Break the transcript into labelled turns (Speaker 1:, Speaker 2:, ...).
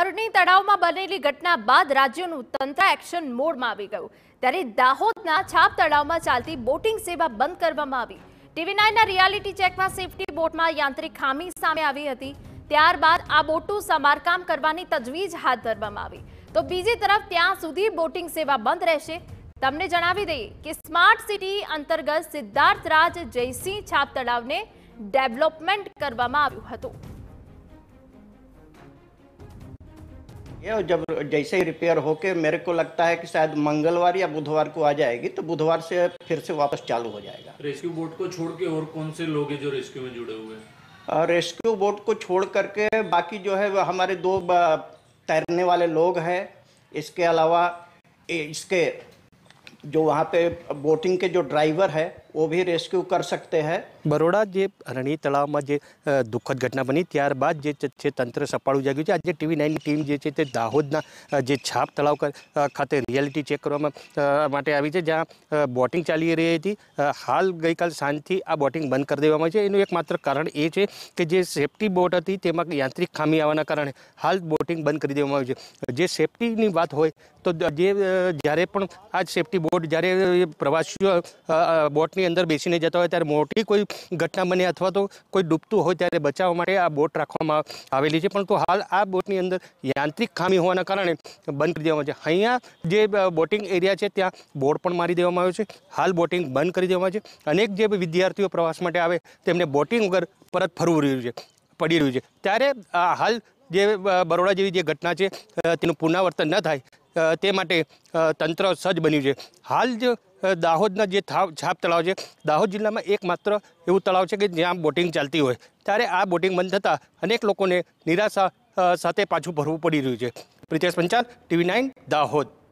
Speaker 1: હરણી તળાવમાં બનેલી ઘટના બાદ રાજ્યનું તંત્ર એક્શન મોડમાં આવી ગયું ત્યારે દાહોદના છાપ તળાવમાં ચાલતી બોટિંગ સેવા બંધ કરવામાં આવી ટીવી નાઇનના રિયાલિટી ચેકમાં સેફટી બોટમાં યાંત્રિક ખામી સામે આવી હતી ત્યારબાદ આ બોટનું સમારકામ કરવાની તજવીજ હાથ ધરવામાં આવી તો બીજી તરફ ત્યાં સુધી બોટિંગ સેવા બંધ રહેશે તમને જણાવી દઈએ કે સ્માર્ટ સિટી અંતર્ગત સિદ્ધાર્થ રાજ જયસિંહ છાપ તળાવને ડેવલપમેન્ટ કરવામાં આવ્યું હતું
Speaker 2: ये जब जैसे ही रिपेयर होके मेरे को लगता है कि शायद मंगलवार या बुधवार को आ जाएगी तो बुधवार से फिर से वापस चालू हो जाएगा
Speaker 3: रेस्क्यू बोट को छोड़ के और कौन से लोग हैं
Speaker 2: जो रेस्क्यू में जुड़े हुए हैं रेस्क्यू बोट को छोड़ करके बाकी जो है हमारे दो तैरने वाले लोग हैं इसके अलावा इसके जो वहाँ पे बोटिंग के जो ड्राइवर है ઓવર રેસ્ક્યુ કર سکتے હૈ
Speaker 3: બરોડા જે અરણી તળાવ માં જે દુખદ ઘટના બની ત્યાર બાદ જે ચચે તંત્ર સપાળુ જગ્યુ છે આજે ટીવી 9 ની ટીમ જે છે તે દાહોદ ના જે છાપ તળાવ ખાતે リア લિટી ચેક કરવા માટે આવી છે જ્યાં બોટિંગ ચાલી રહી હતી હાલ ગઈ કાલ સાંતી આ બોટિંગ બંધ કરી દેવામાં છે એનું એકમાત્ર કારણ એ છે કે જે સેફટી બોટ હતી તેમાં યાંત્રિક ખામી આવવાના કારણે હાલ બોટિંગ બંધ કરી દેવામાં આવી છે જે સેફટી ની વાત હોય તો જે જારે પણ આ સેફટી બોટ જારે પ્રવાસી બોટ બોટની અંદર બેસીને જતા હોય ત્યારે મોટી કોઈ ઘટના બને અથવા તો કોઈ ડૂબતું હોય ત્યારે બચાવવા માટે આ બોટ રાખવામાં આવેલી છે પરંતુ હાલ આ બોટની અંદર યાંત્રિક ખામી હોવાના કારણે બંધ કરી દેવામાં આવે છે અહીંયા જે બોટિંગ એરિયા છે ત્યાં બોર્ડ પણ મારી દેવામાં આવ્યો છે હાલ બોટિંગ બંધ કરી દેવામાં આવે છે અનેક જે વિદ્યાર્થીઓ પ્રવાસ માટે આવે તેમને બોટિંગ વગર પરત ફરવું રહ્યું છે પડી રહ્યું છે ત્યારે હાલ જે બરોડા જેવી જે ઘટના છે તેનું પુનરાવર્તન ન થાય તે માટે તંત્ર સજ્જ બન્યું છે હાલ જ દાહોદના જે થાવ છાપ તળાવ છે દાહોદ જિલ્લામાં એકમાત્ર એવું તળાવ છે કે જ્યાં બોટિંગ ચાલતી હોય ત્યારે આ બોટિંગ બંધ થતાં અનેક લોકોને નિરાશા સાથે પાછું ભરવું પડી રહ્યું છે પ્રિતેશ પંચાલ ટીવી નાઇન દાહોદ